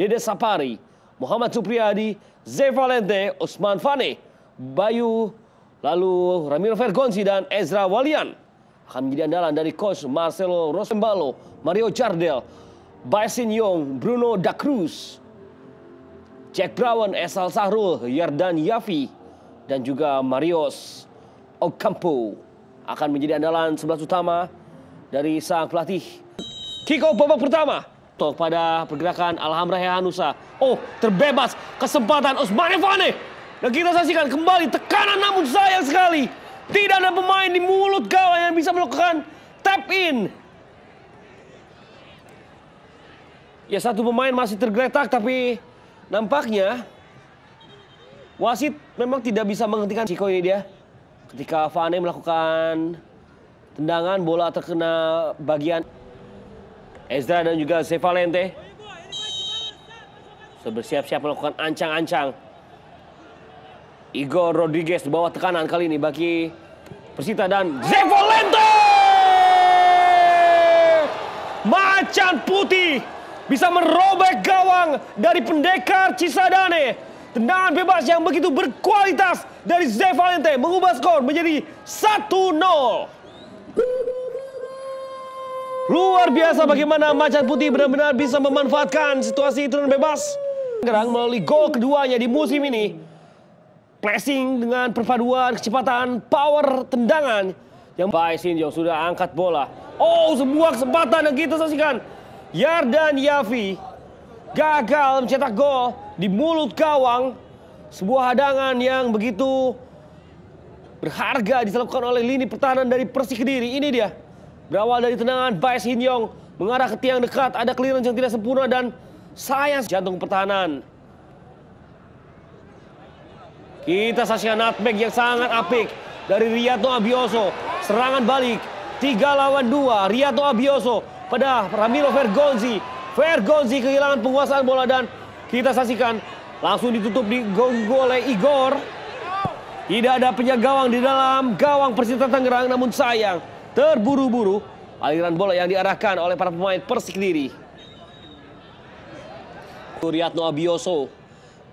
Dede Sapari, Muhammad Supriyadi, Zé Valente, Usman Fane, Bayu, lalu Ramiro Vergonzi dan Ezra Walian akan menjadi andalan dari coach Marcelo Rosembalo, Mario Jardel, Baisin Yong, Bruno Da Cruz, Jack Brown, Esal Sahrul, Yardan Yafi, dan juga Marios Ocampo akan menjadi andalan sebelas utama dari sang pelatih. Kiko babak pertama. Sabto pada pergerakan Alhamdulillah Hanusa. Oh, terbebas kesempatan Osman Evane. Dan kita saksikan kembali tekanan namun sayang sekali. Tidak ada pemain di mulut gawang yang bisa melakukan tap in. Ya satu pemain masih tergeletak tapi nampaknya wasit memang tidak bisa menghentikan Ciko ini dia. Ketika Fane melakukan tendangan bola terkena bagian Ezra dan juga Sevalente. Bersiap-siap melakukan ancang-ancang. Igor Rodriguez di bawah tekanan kali ini bagi Persita dan Zevolente. Macan putih bisa merobek gawang dari pendekar Cisadane. Tendangan bebas yang begitu berkualitas dari Zevalente mengubah skor menjadi 1-0. Luar biasa bagaimana Macan Putih benar-benar bisa memanfaatkan situasi turun bebas. Gerang melalui gol keduanya di musim ini. Pressing dengan perpaduan kecepatan power tendangan. Yang baik Sinjong sudah angkat bola. Oh sebuah kesempatan yang kita saksikan. Yardan Yafi gagal mencetak gol di mulut gawang. Sebuah hadangan yang begitu berharga diselakukan oleh lini pertahanan dari Persik Kediri. Ini dia. Berawal dari tendangan Bae Hin Yong mengarah ke tiang dekat, ada clearance yang tidak sempurna dan sayang jantung pertahanan. Kita saksikan nutmeg yang sangat apik dari Riyato Abioso. Serangan balik, tiga lawan dua. Riyato Abioso pada Ramiro Vergonzi. Vergonzi kehilangan penguasaan bola dan kita saksikan langsung ditutup di gol oleh Igor. Tidak ada penjaga gawang di dalam gawang Persita Tangerang namun sayang terburu-buru aliran bola yang diarahkan oleh para pemain Persik diri. Riyadno Abioso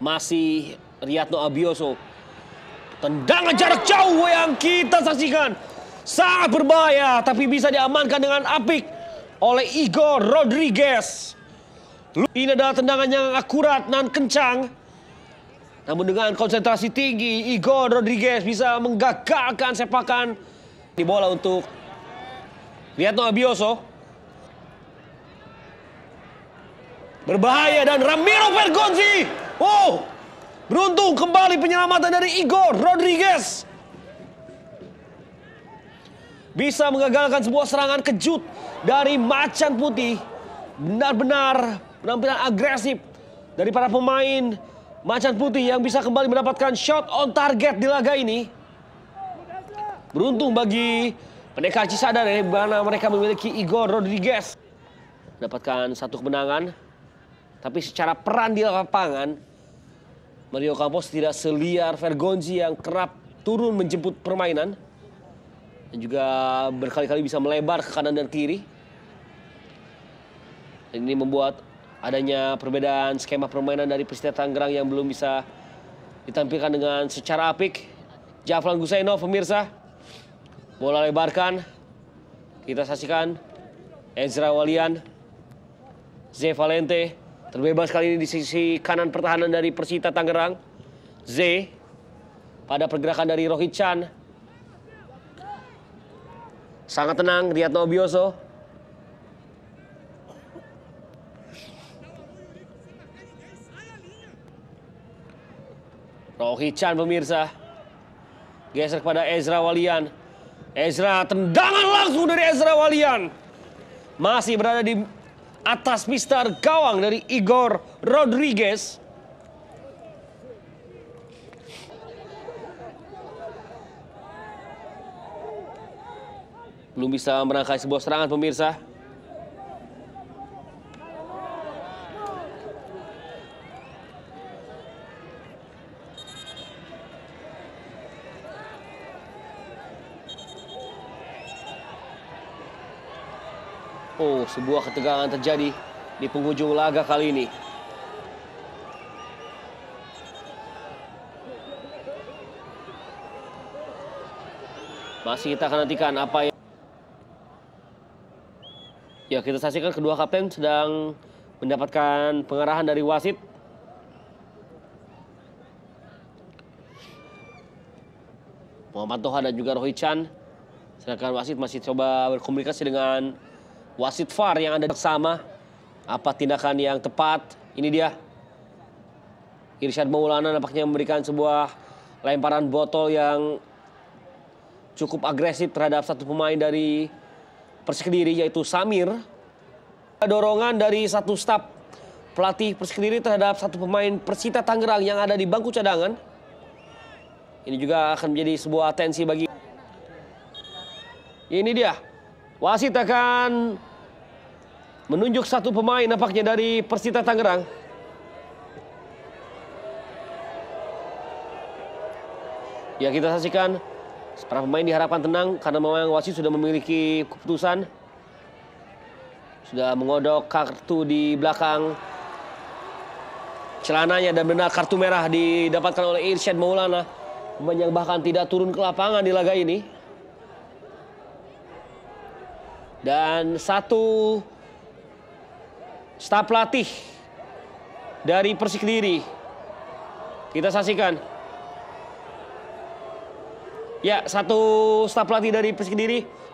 masih Riyadno Abioso. Tendangan jarak jauh yang kita saksikan. Sangat berbahaya tapi bisa diamankan dengan apik oleh Igor Rodriguez. Ini adalah tendangan yang akurat dan kencang. Namun dengan konsentrasi tinggi, Igor Rodriguez bisa menggagalkan sepakan di bola untuk Lihat tuh Abioso. Berbahaya dan Ramiro Vergonzi. Oh, Beruntung kembali penyelamatan dari Igor Rodriguez. Bisa mengagalkan sebuah serangan kejut dari Macan Putih. Benar-benar penampilan agresif dari para pemain Macan Putih yang bisa kembali mendapatkan shot on target di laga ini. Beruntung bagi Pendekar Cisada dari mana mereka memiliki Igor Rodriguez. Mendapatkan satu kemenangan. Tapi secara peran di lapangan, Mario Campos tidak seliar Vergonzi yang kerap turun menjemput permainan. Dan juga berkali-kali bisa melebar ke kanan dan kiri. Dan ini membuat adanya perbedaan skema permainan dari Persita Tangerang yang belum bisa ditampilkan dengan secara apik. Jafran Gusainov, pemirsa. Bola lebarkan. Kita saksikan Ezra Walian. Z Valente terbebas kali ini di sisi kanan pertahanan dari Persita Tangerang. Z pada pergerakan dari Rohit Chan. Sangat tenang Riyad Nobioso, Rohit Chan pemirsa. Geser kepada Ezra Walian. Ezra tendangan langsung dari Ezra Walian. Masih berada di atas pista gawang dari Igor Rodriguez. Belum bisa merangkai sebuah serangan pemirsa. Oh, sebuah ketegangan terjadi di penghujung laga kali ini. Masih kita akan nantikan apa yang... Ya, kita saksikan kedua kapten sedang mendapatkan pengarahan dari wasit. Muhammad Toha dan juga Rohit Chan. Sedangkan wasit masih coba berkomunikasi dengan wasit VAR yang ada bersama. Apa tindakan yang tepat? Ini dia. Irsyad Maulana nampaknya memberikan sebuah lemparan botol yang cukup agresif terhadap satu pemain dari Persikediri yaitu Samir. Dorongan dari satu staf pelatih Persikediri terhadap satu pemain Persita Tangerang yang ada di bangku cadangan. Ini juga akan menjadi sebuah tensi bagi. Ini dia. Wasit akan menunjuk satu pemain nampaknya dari Persita Tangerang. Ya kita saksikan para pemain diharapkan tenang karena memang wasit sudah memiliki keputusan. Sudah mengodok kartu di belakang celananya dan benar kartu merah didapatkan oleh Irsyad Maulana. Pemain yang bahkan tidak turun ke lapangan di laga ini dan satu staf pelatih dari Persik Kediri. Kita saksikan. Ya, satu staf pelatih dari Persik Kediri